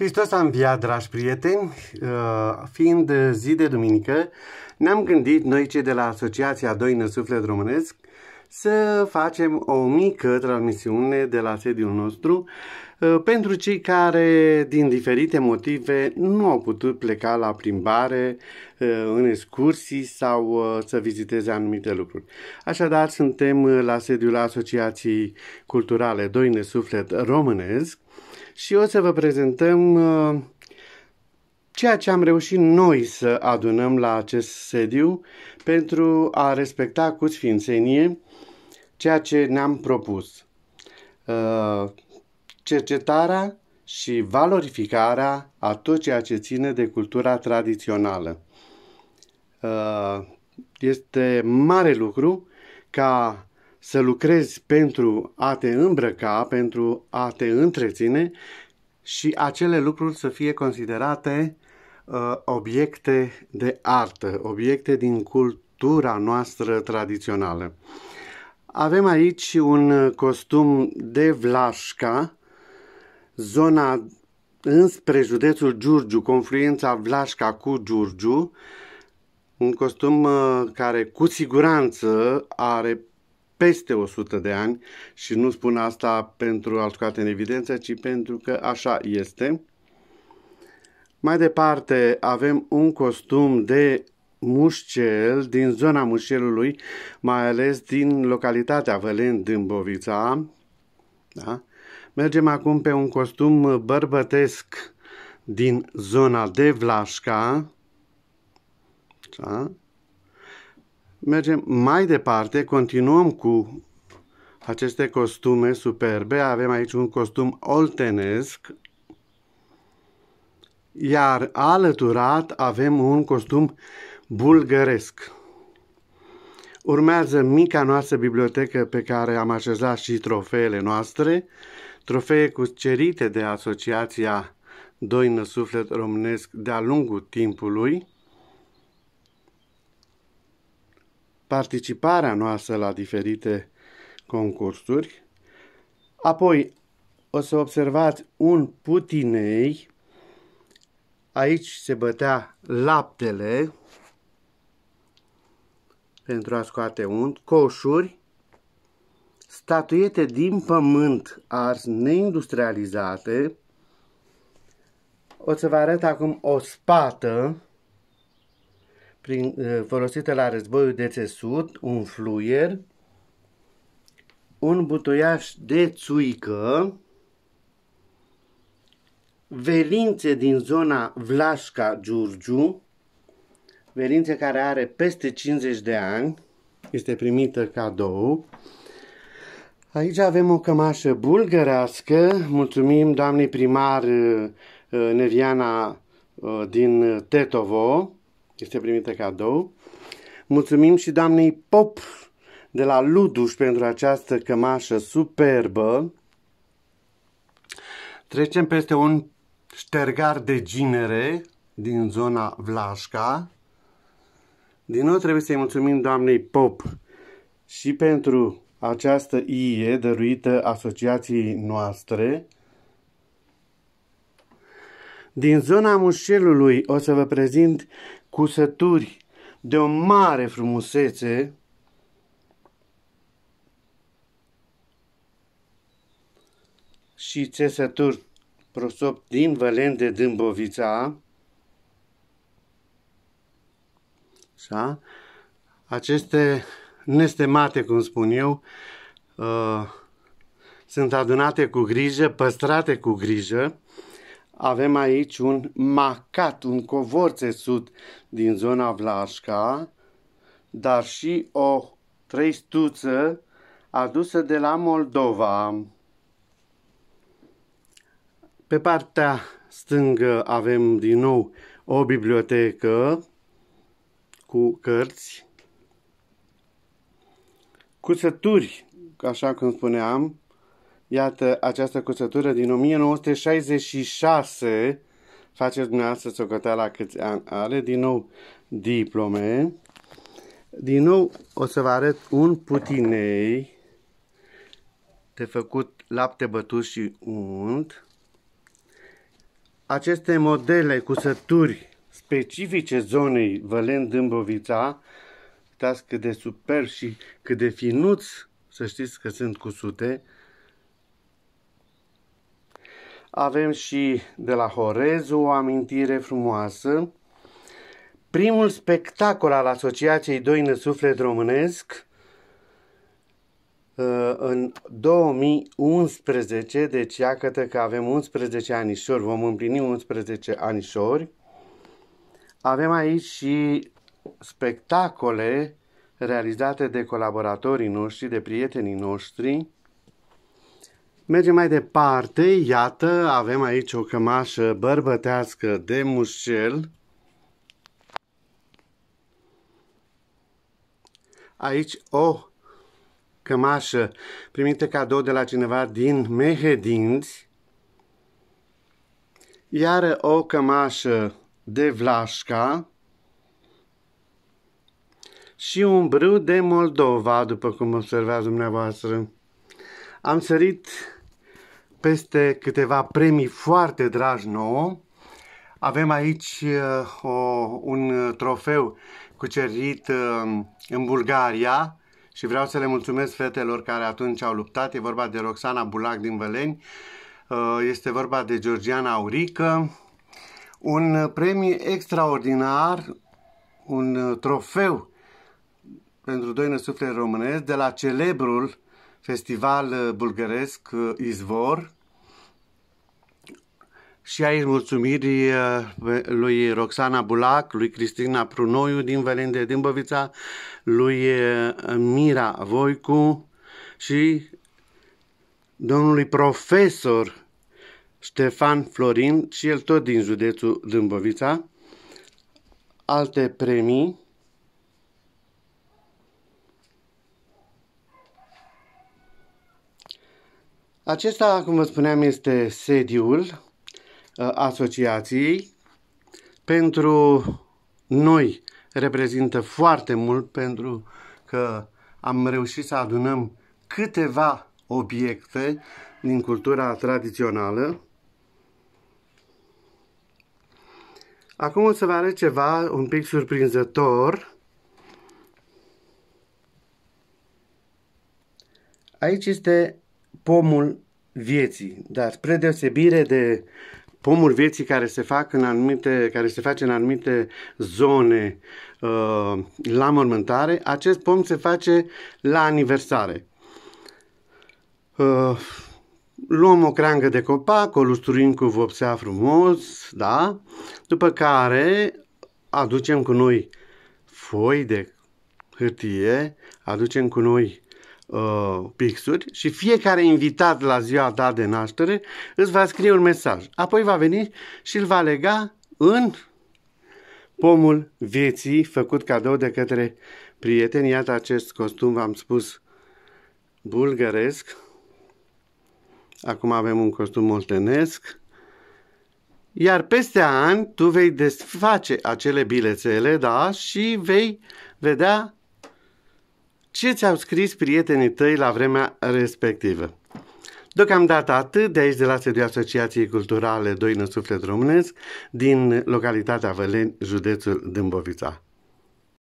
Hristos a înviat, dragi prieteni, uh, fiind zi de duminică, ne-am gândit noi cei de la Asociația Doină Suflet Românesc să facem o mică transmisiune de la sediul nostru uh, pentru cei care, din diferite motive, nu au putut pleca la plimbare, uh, în excursii sau să viziteze anumite lucruri. Așadar, suntem la sediul Asociației Culturale Doine Suflet Românesc, și o să vă prezentăm uh, ceea ce am reușit noi să adunăm la acest sediu pentru a respecta cu sfințenie ceea ce ne-am propus. Uh, cercetarea și valorificarea a tot ceea ce ține de cultura tradițională. Uh, este mare lucru ca să lucrezi pentru a te îmbrăca, pentru a te întreține și acele lucruri să fie considerate uh, obiecte de artă, obiecte din cultura noastră tradițională. Avem aici un costum de Vlașca, zona înspre județul Giurgiu, confluența Vlașca cu Giurgiu, un costum uh, care cu siguranță are peste 100 de ani și nu spun asta pentru a scoate în evidență, ci pentru că așa este. Mai departe avem un costum de mușcel din zona mușelului, mai ales din localitatea Vălen Dâmbovița. Da? Mergem acum pe un costum bărbătesc din zona de Vlașca. Da? Mergem mai departe, continuăm cu aceste costume superbe. Avem aici un costum oltenesc, iar alăturat avem un costum bulgăresc. Urmează mica noastră bibliotecă pe care am așezat și trofeele noastre, trofee cucerite de Asociația Doină Suflet Românesc de-a lungul timpului, participarea noastră la diferite concursuri. Apoi o să observați un putinei, aici se bătea laptele pentru a scoate unt, coșuri, statuete din pământ ars neindustrializate. O să vă arăt acum o spată prin, uh, folosită la războiul de țesut, un fluier, un butoiaș de țuică, velințe din zona Vlașca-Giurgiu, velințe care are peste 50 de ani, este primită cadou. Aici avem o cămașă bulgărească, mulțumim doamnei primar uh, uh, Neviana din Tetovo, este primită cadou. Mulțumim și doamnei Pop de la Luduș pentru această cămașă superbă. Trecem peste un ștergar de ginere din zona Vlașca. Din nou trebuie să-i mulțumim doamnei Pop și pentru această IE dăruită asociației noastre, din zona mușelului o să vă prezint cusături de o mare frumusețe și țesături prosop din Vălen de Dâmbovița. Așa? Aceste nestemate, cum spun eu, uh, sunt adunate cu grijă, păstrate cu grijă, avem aici un macat, un covor țesut din zona Vlașca, dar și o trăistuță adusă de la Moldova. Pe partea stângă avem din nou o bibliotecă cu cărți, cusături, așa cum spuneam, Iată această cusătură din 1966, faceți dumneavoastră socoteala câți ani are, din nou diplome. Din nou o să vă arăt un putinei de făcut lapte bătut și unt. Aceste modele cu sături specifice zonei Vălen-Dâmbovița, uitați cât de super și cât de finuți, să știți că sunt cusute sute, avem și de la Horez o amintire frumoasă. Primul spectacol al Asociației Doină Suflet Românesc uh, în 2011, deci iată că avem 11 anișori, vom împlini 11 anișori. Avem aici și spectacole realizate de colaboratorii noștri, de prietenii noștri, Mergem mai departe, iată, avem aici o cămașă bărbătească de mușel. Aici o cămașă primită cadou de la cineva din Mehedinți. Iar o cămașă de Vlașca și un brâu de Moldova, după cum observați dumneavoastră. Am sărit peste câteva premii foarte dragi nouă. Avem aici uh, o, un uh, trofeu cucerit uh, în Bulgaria și vreau să le mulțumesc fetelor care atunci au luptat. E vorba de Roxana Bulac din Văleni, este vorba de Georgiana Aurică. Un premiu extraordinar, un trofeu pentru doi năsufle românesc de la celebrul festival uh, bulgăresc uh, Izvor și aici mulțumiri uh, lui Roxana Bulac, lui Cristina Prunoiu din Velende Dâmbăvița, lui Mira Voicu și domnului profesor Ștefan Florin și el tot din județul Dâmbăvița. Alte premii Acesta, cum vă spuneam, este sediul uh, asociației. Pentru noi reprezintă foarte mult pentru că am reușit să adunăm câteva obiecte din cultura tradițională. Acum o să vă arăt ceva un pic surprinzător. Aici este pomul vieții, dar spre deosebire de pomul vieții care se fac în anumite, care se face în anumite zone uh, la mormântare, acest pom se face la aniversare. Uh, luăm o creangă de copac, o lusturim cu vopsea frumos, da? După care aducem cu noi foi de hârtie, aducem cu noi Uh, pixuri și fiecare invitat la ziua ta de naștere îți va scrie un mesaj. Apoi va veni și îl va lega în pomul vieții făcut cadou de către prieteni. Iată acest costum, v-am spus, bulgăresc. Acum avem un costum moltenesc. Iar peste ani tu vei desface acele bilețele, da, și vei vedea ce ți-au scris prietenii tăi la vremea respectivă. Deocamdată atât de aici de la sediul Asociației Culturale Doi Suflet Românesc din localitatea Văleni, județul Dâmbovița.